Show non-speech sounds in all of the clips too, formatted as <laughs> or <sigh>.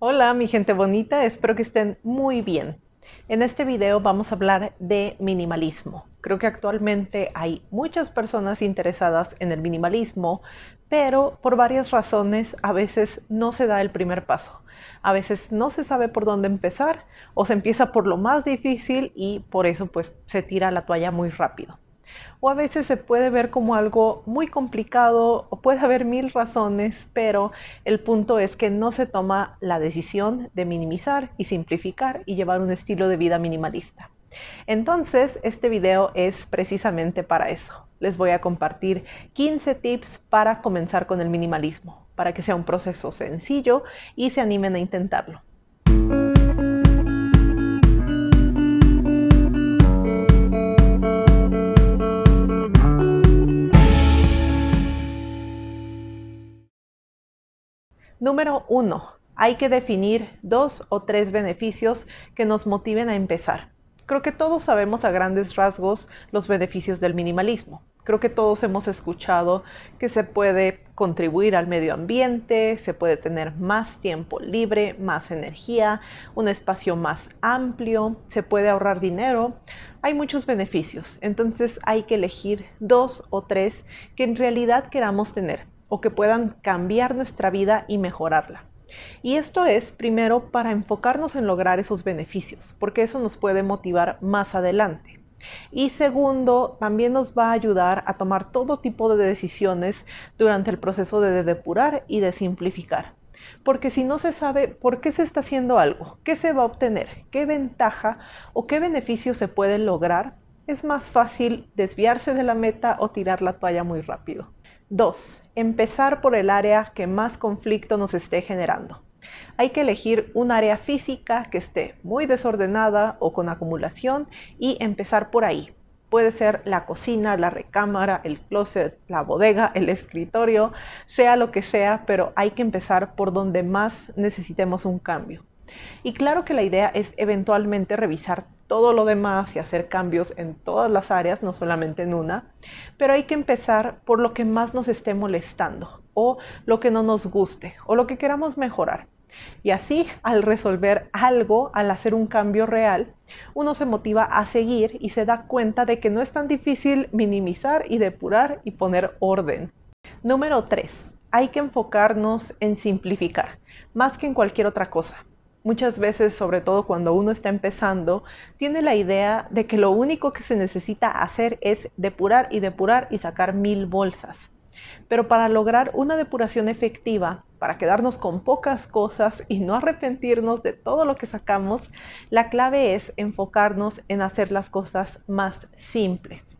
Hola mi gente bonita, espero que estén muy bien. En este video vamos a hablar de minimalismo. Creo que actualmente hay muchas personas interesadas en el minimalismo, pero por varias razones a veces no se da el primer paso. A veces no se sabe por dónde empezar o se empieza por lo más difícil y por eso pues se tira la toalla muy rápido o a veces se puede ver como algo muy complicado o puede haber mil razones, pero el punto es que no se toma la decisión de minimizar y simplificar y llevar un estilo de vida minimalista. Entonces, este video es precisamente para eso. Les voy a compartir 15 tips para comenzar con el minimalismo, para que sea un proceso sencillo y se animen a intentarlo. Número uno, hay que definir dos o tres beneficios que nos motiven a empezar. Creo que todos sabemos a grandes rasgos los beneficios del minimalismo. Creo que todos hemos escuchado que se puede contribuir al medio ambiente, se puede tener más tiempo libre, más energía, un espacio más amplio, se puede ahorrar dinero. Hay muchos beneficios, entonces hay que elegir dos o tres que en realidad queramos tener o que puedan cambiar nuestra vida y mejorarla. Y esto es primero para enfocarnos en lograr esos beneficios, porque eso nos puede motivar más adelante. Y segundo, también nos va a ayudar a tomar todo tipo de decisiones durante el proceso de depurar y de simplificar. Porque si no se sabe por qué se está haciendo algo, qué se va a obtener, qué ventaja o qué beneficio se puede lograr, es más fácil desviarse de la meta o tirar la toalla muy rápido. 2. Empezar por el área que más conflicto nos esté generando. Hay que elegir un área física que esté muy desordenada o con acumulación y empezar por ahí. Puede ser la cocina, la recámara, el closet, la bodega, el escritorio, sea lo que sea, pero hay que empezar por donde más necesitemos un cambio. Y claro que la idea es eventualmente revisar todo lo demás y hacer cambios en todas las áreas, no solamente en una, pero hay que empezar por lo que más nos esté molestando o lo que no nos guste o lo que queramos mejorar. Y así, al resolver algo, al hacer un cambio real, uno se motiva a seguir y se da cuenta de que no es tan difícil minimizar y depurar y poner orden. Número 3. Hay que enfocarnos en simplificar, más que en cualquier otra cosa muchas veces, sobre todo cuando uno está empezando, tiene la idea de que lo único que se necesita hacer es depurar y depurar y sacar mil bolsas. Pero para lograr una depuración efectiva, para quedarnos con pocas cosas y no arrepentirnos de todo lo que sacamos, la clave es enfocarnos en hacer las cosas más simples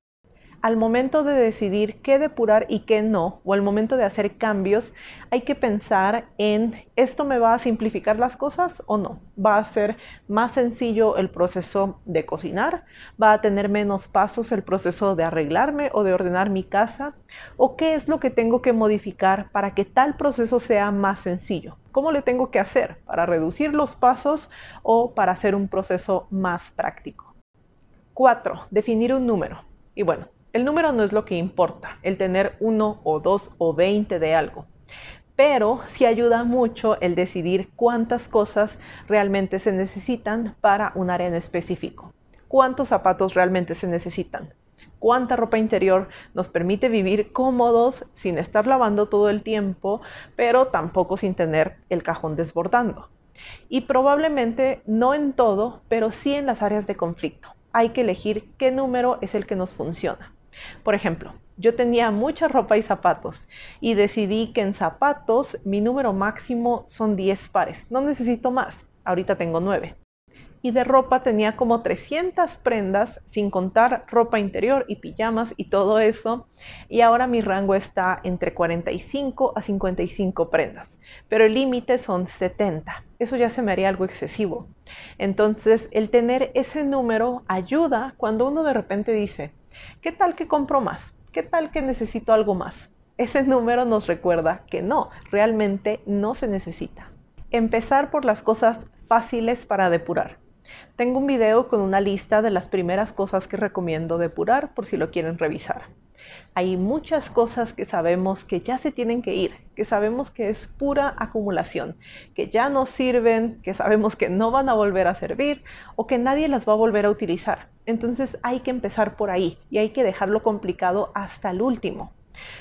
al momento de decidir qué depurar y qué no, o al momento de hacer cambios, hay que pensar en, ¿esto me va a simplificar las cosas o no? ¿Va a ser más sencillo el proceso de cocinar? ¿Va a tener menos pasos el proceso de arreglarme o de ordenar mi casa? ¿O qué es lo que tengo que modificar para que tal proceso sea más sencillo? ¿Cómo le tengo que hacer para reducir los pasos o para hacer un proceso más práctico? 4. Definir un número. Y bueno, el número no es lo que importa, el tener uno o dos o veinte de algo, pero sí ayuda mucho el decidir cuántas cosas realmente se necesitan para un área en específico, cuántos zapatos realmente se necesitan, cuánta ropa interior nos permite vivir cómodos sin estar lavando todo el tiempo, pero tampoco sin tener el cajón desbordando. Y probablemente no en todo, pero sí en las áreas de conflicto. Hay que elegir qué número es el que nos funciona. Por ejemplo, yo tenía mucha ropa y zapatos y decidí que en zapatos mi número máximo son 10 pares. No necesito más. Ahorita tengo 9. Y de ropa tenía como 300 prendas, sin contar ropa interior y pijamas y todo eso. Y ahora mi rango está entre 45 a 55 prendas. Pero el límite son 70. Eso ya se me haría algo excesivo. Entonces, el tener ese número ayuda cuando uno de repente dice, ¿Qué tal que compro más? ¿Qué tal que necesito algo más? Ese número nos recuerda que no, realmente no se necesita. Empezar por las cosas fáciles para depurar. Tengo un video con una lista de las primeras cosas que recomiendo depurar por si lo quieren revisar. Hay muchas cosas que sabemos que ya se tienen que ir, que sabemos que es pura acumulación, que ya no sirven, que sabemos que no van a volver a servir o que nadie las va a volver a utilizar. Entonces hay que empezar por ahí y hay que dejarlo complicado hasta el último.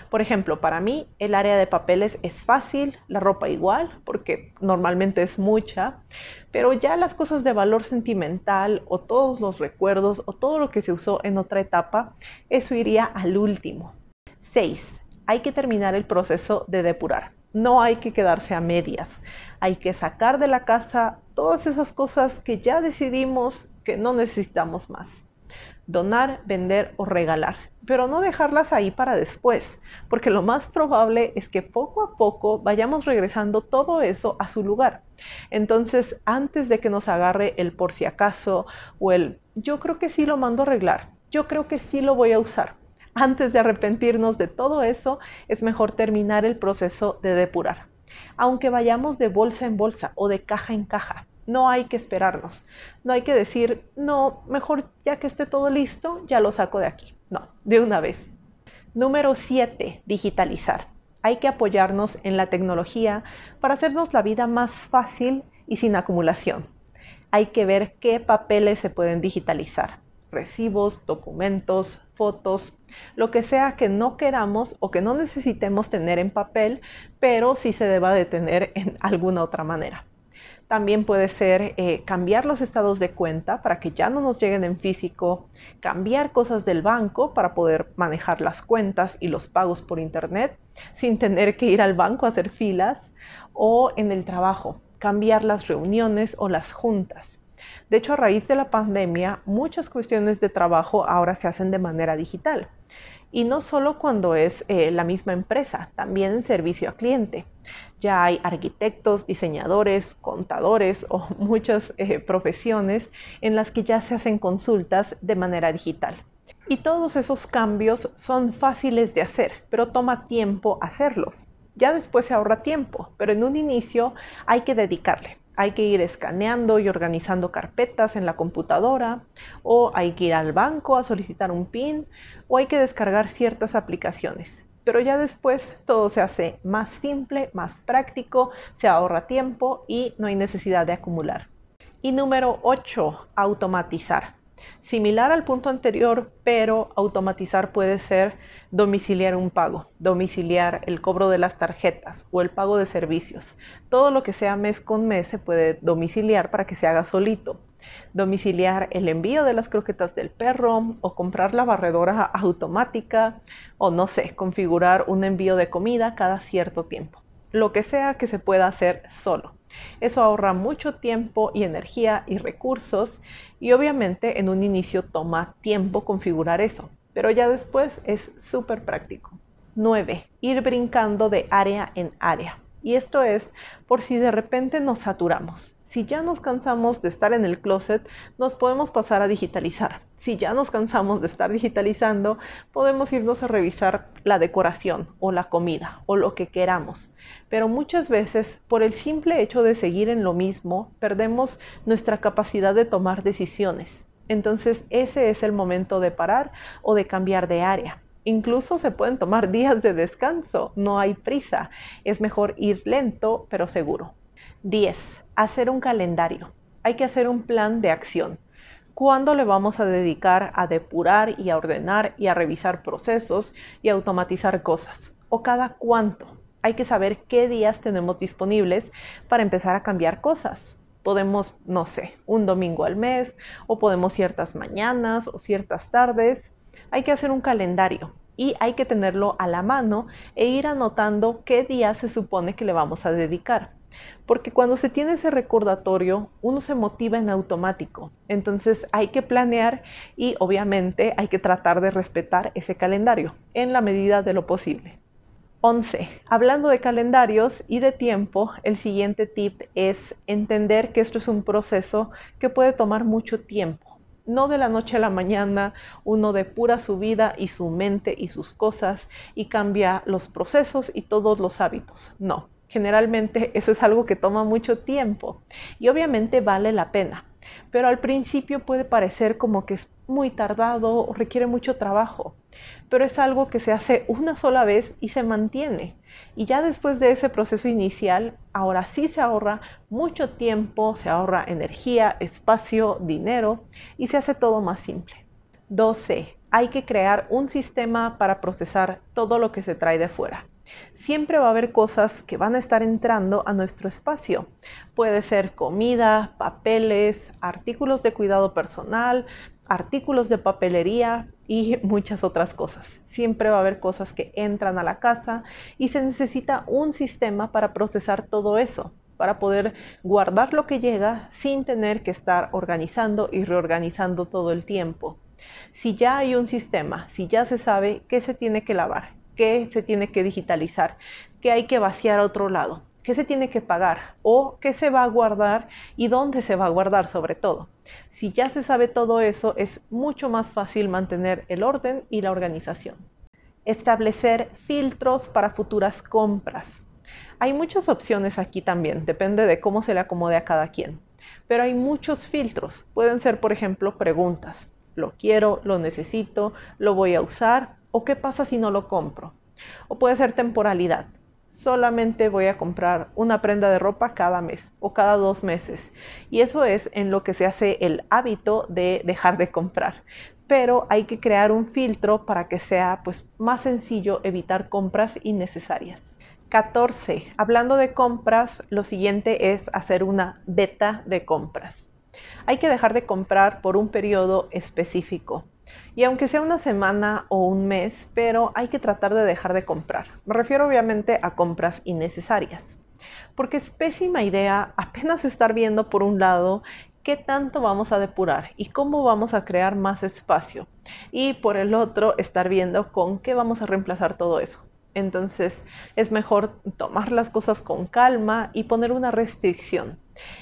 Por ejemplo, para mí el área de papeles es fácil, la ropa igual, porque normalmente es mucha, pero ya las cosas de valor sentimental o todos los recuerdos o todo lo que se usó en otra etapa, eso iría al último. 6. Hay que terminar el proceso de depurar. No hay que quedarse a medias. Hay que sacar de la casa todas esas cosas que ya decidimos que no necesitamos más donar, vender o regalar. Pero no dejarlas ahí para después, porque lo más probable es que poco a poco vayamos regresando todo eso a su lugar. Entonces, antes de que nos agarre el por si acaso o el yo creo que sí lo mando a arreglar, yo creo que sí lo voy a usar, antes de arrepentirnos de todo eso, es mejor terminar el proceso de depurar, aunque vayamos de bolsa en bolsa o de caja en caja. No hay que esperarnos, no hay que decir, no, mejor ya que esté todo listo, ya lo saco de aquí. No, de una vez. Número 7, digitalizar. Hay que apoyarnos en la tecnología para hacernos la vida más fácil y sin acumulación. Hay que ver qué papeles se pueden digitalizar. Recibos, documentos, fotos, lo que sea que no queramos o que no necesitemos tener en papel, pero sí se deba de tener en alguna otra manera. También puede ser eh, cambiar los estados de cuenta para que ya no nos lleguen en físico, cambiar cosas del banco para poder manejar las cuentas y los pagos por internet sin tener que ir al banco a hacer filas o en el trabajo, cambiar las reuniones o las juntas. De hecho, a raíz de la pandemia, muchas cuestiones de trabajo ahora se hacen de manera digital. Y no solo cuando es eh, la misma empresa, también en servicio a cliente. Ya hay arquitectos, diseñadores, contadores o <laughs> muchas eh, profesiones en las que ya se hacen consultas de manera digital. Y todos esos cambios son fáciles de hacer, pero toma tiempo hacerlos. Ya después se ahorra tiempo, pero en un inicio hay que dedicarle hay que ir escaneando y organizando carpetas en la computadora, o hay que ir al banco a solicitar un PIN, o hay que descargar ciertas aplicaciones. Pero ya después todo se hace más simple, más práctico, se ahorra tiempo y no hay necesidad de acumular. Y número 8, automatizar. Similar al punto anterior, pero automatizar puede ser domiciliar un pago, domiciliar el cobro de las tarjetas o el pago de servicios. Todo lo que sea mes con mes se puede domiciliar para que se haga solito. Domiciliar el envío de las croquetas del perro o comprar la barredora automática o no sé, configurar un envío de comida cada cierto tiempo. Lo que sea que se pueda hacer solo. Eso ahorra mucho tiempo y energía y recursos y obviamente en un inicio toma tiempo configurar eso, pero ya después es súper práctico. 9. Ir brincando de área en área. Y esto es por si de repente nos saturamos. Si ya nos cansamos de estar en el closet, nos podemos pasar a digitalizar. Si ya nos cansamos de estar digitalizando, podemos irnos a revisar la decoración o la comida o lo que queramos. Pero muchas veces, por el simple hecho de seguir en lo mismo, perdemos nuestra capacidad de tomar decisiones. Entonces ese es el momento de parar o de cambiar de área. Incluso se pueden tomar <laughs> días de descanso, no hay prisa. Es mejor ir lento pero seguro. 10. Hacer un calendario. Hay que hacer un plan de acción. ¿Cuándo le vamos a dedicar a depurar y a ordenar y a revisar procesos y automatizar cosas? ¿O cada cuánto? Hay que saber qué días tenemos disponibles para empezar a cambiar cosas podemos, no sé, un domingo al mes o podemos ciertas mañanas o ciertas tardes. Hay que hacer un calendario y hay que tenerlo a la mano e ir anotando qué días se supone que le vamos a dedicar. Porque cuando se tiene ese recordatorio, uno se motiva en automático. Entonces hay que planear y obviamente hay que tratar de respetar ese calendario en la medida de lo posible. 11. Hablando de calendarios y de tiempo, el siguiente tip es entender que esto es un proceso que puede tomar mucho tiempo. No de la noche a la mañana, uno depura su vida y su mente y sus cosas y cambia los procesos y todos los hábitos. No, Generalmente <laughs> eso es algo que toma mucho tiempo y obviamente vale la pena, pero al principio puede parecer como que es muy tardado o requiere mucho trabajo, pero es algo que se hace una sola vez y se mantiene. Y ya después de ese proceso inicial, ahora sí se ahorra mucho tiempo, se ahorra energía, espacio, dinero y se hace todo más simple. 12. Hay que crear un sistema para procesar todo lo que se trae de fuera. Siempre va a haber cosas que van a estar entrando a nuestro espacio. Puede ser comida, papeles, artículos de cuidado personal, artículos de papelería y <laughs> muchas otras cosas. Siempre va a haber cosas que entran a la casa y se necesita un sistema para procesar todo eso para poder guardar lo que llega sin tener que estar organizando y reorganizando todo el tiempo. Si ya hay un sistema, si ya se sabe qué se tiene que lavar, qué se tiene que digitalizar, qué hay que vaciar a otro lado, qué se tiene que pagar o qué se va a guardar y dónde se va a guardar sobre todo. Si ya se sabe todo eso, es mucho más fácil mantener el orden y la organización. Establecer filtros para futuras compras. Hay muchas opciones aquí también, depende de cómo se le acomode a cada quien. Pero hay muchos filtros. Pueden ser, por ejemplo, preguntas. Lo quiero, lo necesito, lo voy a usar, ¿O qué pasa si no lo compro? O puede ser temporalidad. Solamente voy a comprar una prenda de ropa cada mes o cada dos meses. Y eso es en lo que se hace el hábito de dejar de comprar. Pero hay que crear un filtro para que sea pues, más sencillo evitar compras innecesarias. 14. Hablando de compras, lo siguiente es hacer una beta de compras. Hay que dejar de comprar por un periodo específico. Y aunque sea una semana o un mes, pero hay que tratar de dejar de comprar. Me refiero obviamente a compras innecesarias. Porque es pésima idea apenas estar viendo por un lado qué tanto vamos a depurar y cómo vamos a crear más espacio. Y por el otro, estar viendo con qué vamos a reemplazar todo eso. Entonces es mejor tomar las cosas con calma y poner una restricción.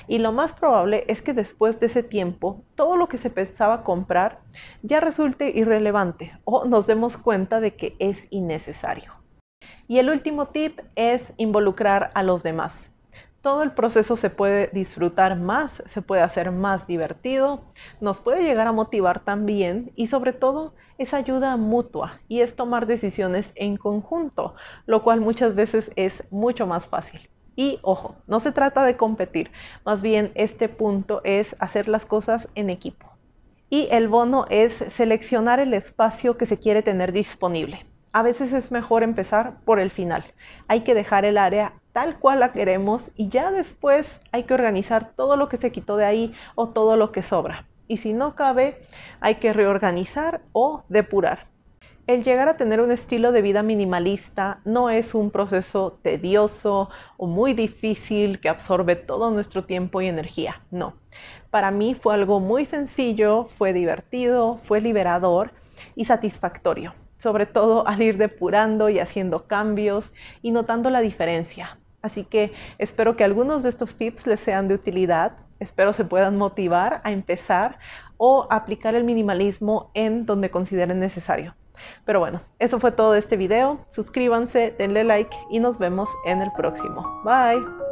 Y lo más probable es que después de ese tiempo, todo lo que se pensaba comprar ya resulte irrelevante o nos demos cuenta de que es innecesario. Y el último tip es involucrar a los demás. Todo el proceso se puede disfrutar más, se puede hacer más divertido, nos puede llegar a motivar también y sobre todo es ayuda mutua y es tomar decisiones en conjunto, lo cual muchas veces es mucho más fácil. Y ojo, no se trata de competir, más bien este punto es hacer las cosas en equipo. Y el bono es seleccionar el espacio que se quiere tener disponible. A veces es mejor empezar por el final. Hay que dejar el área tal cual la queremos y ya después hay que organizar todo lo que se quitó de ahí o todo lo que sobra. Y si no cabe, hay que reorganizar o depurar el llegar a tener un estilo de vida minimalista no es un proceso tedioso o muy difícil que absorbe todo nuestro tiempo y energía, no. Para mí fue algo muy sencillo, fue divertido, fue liberador y satisfactorio, sobre todo al ir depurando y haciendo cambios y notando la diferencia. Así que espero que algunos de estos tips les sean de utilidad, espero se puedan motivar a empezar o aplicar el minimalismo en donde consideren necesario. Pero bueno, eso fue todo de este video. Suscríbanse, denle like y nos vemos en el próximo. Bye.